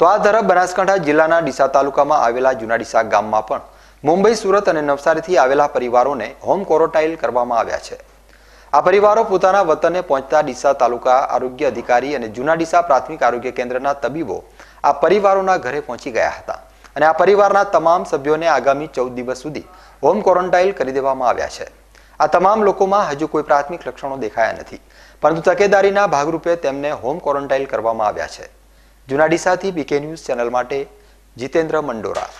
તો આ તરફ બનાસકાંઠા જિલ્લાના ડીસા તાલુકામાં આવેલા જૂના ડીસા ગામમાં પણ મુંબઈ સુરત અને નવસારીથી આવેલા પરિવારોને હોમ ક્વોરન્ટાઇન કરવામાં આવ્યા છે આ પરિવારો પોતાના વતને પહોંચતા ડીસા તાલુકા આરોગ્ય અધિકારી અને જુનાડીસા પ્રાથમિક આરોગ્ય કેન્દ્રના તબીબો આ પરિવારોના ઘરે પહોંચી ગયા હતા અને આ પરિવારના તમામ સભ્યોને આગામી ચૌદ દિવસ સુધી હોમ ક્વોરન્ટાઇન કરી દેવામાં આવ્યા છે આ તમામ લોકોમાં હજુ કોઈ પ્રાથમિક લક્ષણો દેખાયા નથી પરંતુ તકેદારીના ભાગરૂપે તેમને હોમ ક્વોરન્ટાઇન કરવામાં આવ્યા છે જુનાડીસાથી બીકે ન્યૂઝ ચેનલ માટે જીતેન્દ્ર મંડોરા